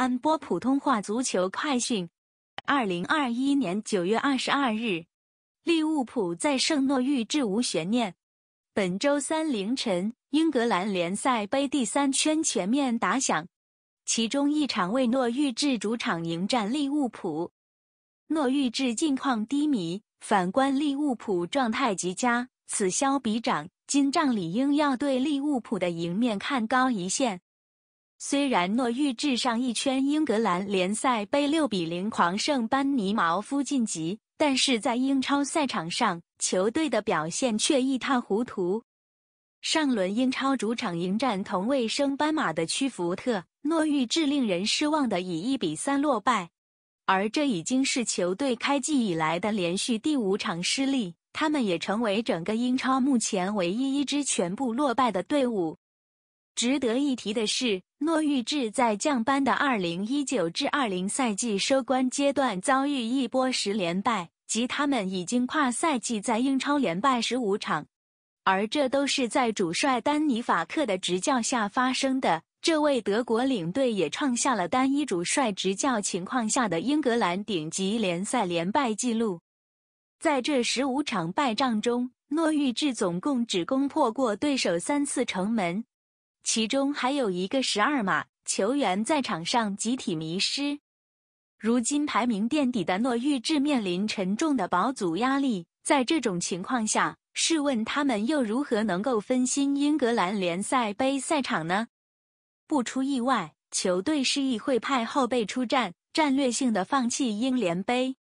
安播普通话足球快讯。二零二一年九月二十二日，利物浦在圣诺域至无悬念。本周三凌晨，英格兰联赛杯第三圈全面打响，其中一场为诺域治主场迎战利物浦。诺域治近况低迷，反观利物浦状态极佳，此消彼长，今仗理应要对利物浦的赢面看高一线。虽然诺玉治上一圈英格兰联赛杯六比零狂胜班尼茅夫晋级，但是在英超赛场上，球队的表现却一塌糊涂。上轮英超主场迎战同位升斑马的屈福特，诺玉治令人失望的以一比三落败，而这已经是球队开季以来的连续第五场失利。他们也成为整个英超目前唯一一支全部落败的队伍。值得一提的是，诺玉治在降班的2019至20赛季收官阶段遭遇一波十连败，及他们已经跨赛季在英超连败十五场，而这都是在主帅丹尼·法克的执教下发生的。这位德国领队也创下了单一主帅执教情况下的英格兰顶级联赛连败纪录。在这十五场败仗中，诺玉治总共只攻破过对手三次城门。其中还有一个十二码球员在场上集体迷失。如今排名垫底的诺域治面临沉重的保组压力，在这种情况下，试问他们又如何能够分心英格兰联赛杯赛场呢？不出意外，球队示意会派后辈出战，战略性的放弃英联杯。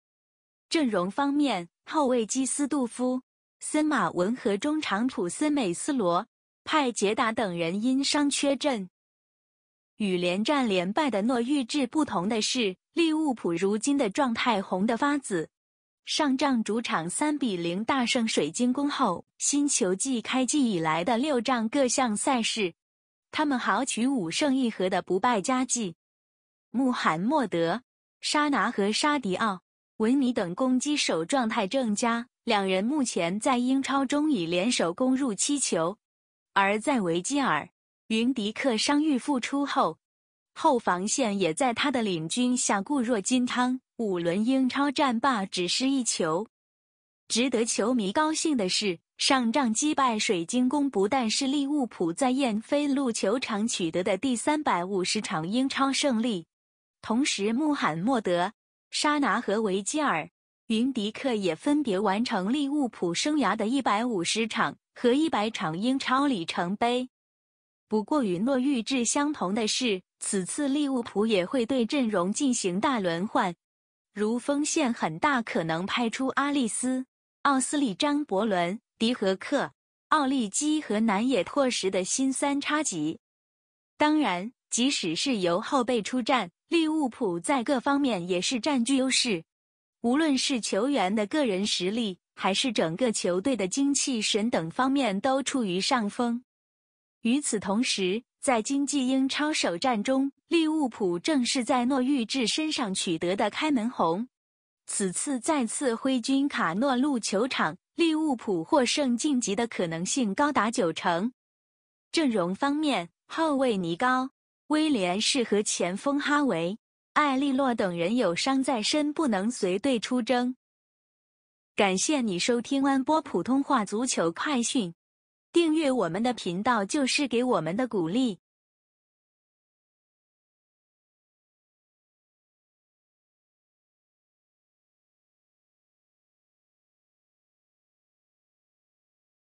阵容方面，后卫基斯杜夫、森马文和中场普斯美斯罗。派杰达等人因伤缺阵。与连战连败的诺域治不同的是，利物浦如今的状态红得发紫。上仗主场三比零大胜水晶宫后，新球季开季以来的六仗各项赛事，他们豪取五胜一和的不败佳绩。穆罕默德、沙拿和沙迪奥、文尼等攻击手状态正佳，两人目前在英超中已联手攻入七球。而在维基尔、云迪克伤愈复出后，后防线也在他的领军下固若金汤，五轮英超战罢只失一球。值得球迷高兴的是，上仗击败水晶宫不但是利物浦在燕飞路球场取得的第三百五十场英超胜利，同时穆罕默德、沙拿和维基尔、云迪克也分别完成利物浦生涯的一百五十场。和一百场英超里程碑。不过与诺玉制相同的是，此次利物浦也会对阵容进行大轮换，如锋线很大可能派出阿利斯、奥斯利、张伯伦、迪和克、奥利基和南野拓实的新三叉戟。当然，即使是由后辈出战，利物浦在各方面也是占据优势，无论是球员的个人实力。还是整个球队的精气神等方面都处于上风。与此同时，在经济英超首战中，利物浦正是在诺玉治身上取得的开门红。此次再次挥军卡诺路球场，利物浦获胜晋级的可能性高达九成。阵容方面，后卫尼高、威廉适和前锋哈维、艾利洛等人有伤在身，不能随队出征。感谢你收听安播普通话足球快讯，订阅我们的频道就是给我们的鼓励。